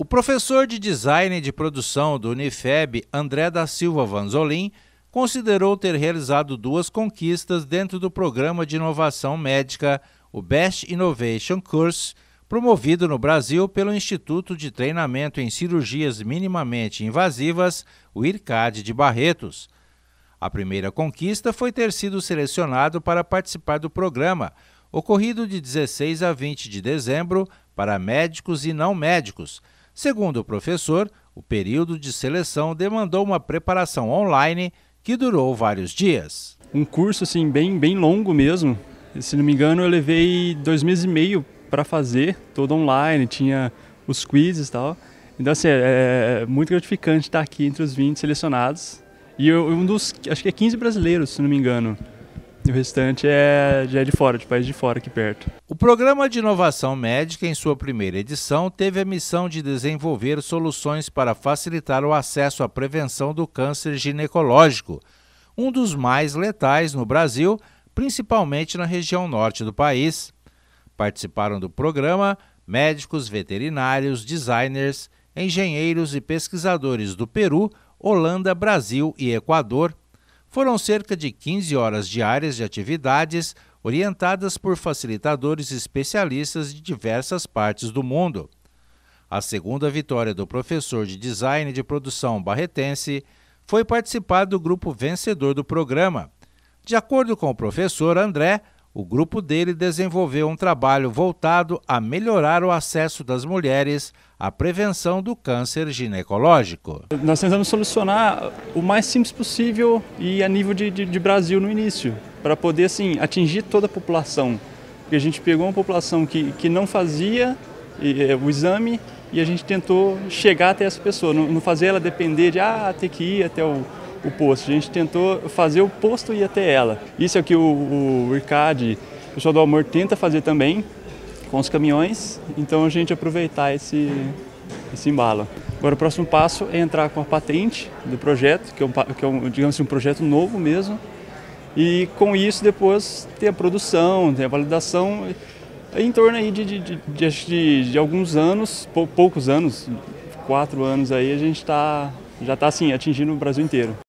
O professor de design e de produção do Unifeb, André da Silva Vanzolin, considerou ter realizado duas conquistas dentro do programa de inovação médica, o Best Innovation Course, promovido no Brasil pelo Instituto de Treinamento em Cirurgias Minimamente Invasivas, o IRCAD de Barretos. A primeira conquista foi ter sido selecionado para participar do programa, ocorrido de 16 a 20 de dezembro, para médicos e não médicos Segundo o professor, o período de seleção demandou uma preparação online que durou vários dias. Um curso assim bem, bem longo mesmo. Se não me engano, eu levei dois meses e meio para fazer, todo online, tinha os quizzes e tal. Então, assim, é, é muito gratificante estar aqui entre os 20 selecionados. E eu, um dos, acho que é 15 brasileiros, se não me engano. E o restante é, já é de fora, de país de fora aqui perto. Programa de Inovação Médica, em sua primeira edição, teve a missão de desenvolver soluções para facilitar o acesso à prevenção do câncer ginecológico, um dos mais letais no Brasil, principalmente na região norte do país. Participaram do programa médicos, veterinários, designers, engenheiros e pesquisadores do Peru, Holanda, Brasil e Equador. Foram cerca de 15 horas diárias de atividades orientadas por facilitadores especialistas de diversas partes do mundo. A segunda vitória do professor de design de produção barretense foi participar do grupo vencedor do programa. De acordo com o professor André, o grupo dele desenvolveu um trabalho voltado a melhorar o acesso das mulheres à prevenção do câncer ginecológico. Nós tentamos solucionar o mais simples possível e a nível de, de, de Brasil no início para poder assim, atingir toda a população. Porque a gente pegou uma população que, que não fazia é, o exame e a gente tentou chegar até essa pessoa, não, não fazer ela depender de ah, ter que ir até o, o, posto. A gente tentou fazer o posto ir até ela. Isso é o que o, o IRCAD, o pessoal do Amor, tenta fazer também com os caminhões, então a gente aproveitar esse, esse embalo. Agora o próximo passo é entrar com a patente do projeto, que é um, que é um digamos assim, um projeto novo mesmo, e com isso depois tem a produção, tem a validação, é em torno aí de, de, de, de alguns anos, poucos anos, quatro anos aí, a gente tá, já está assim, atingindo o Brasil inteiro.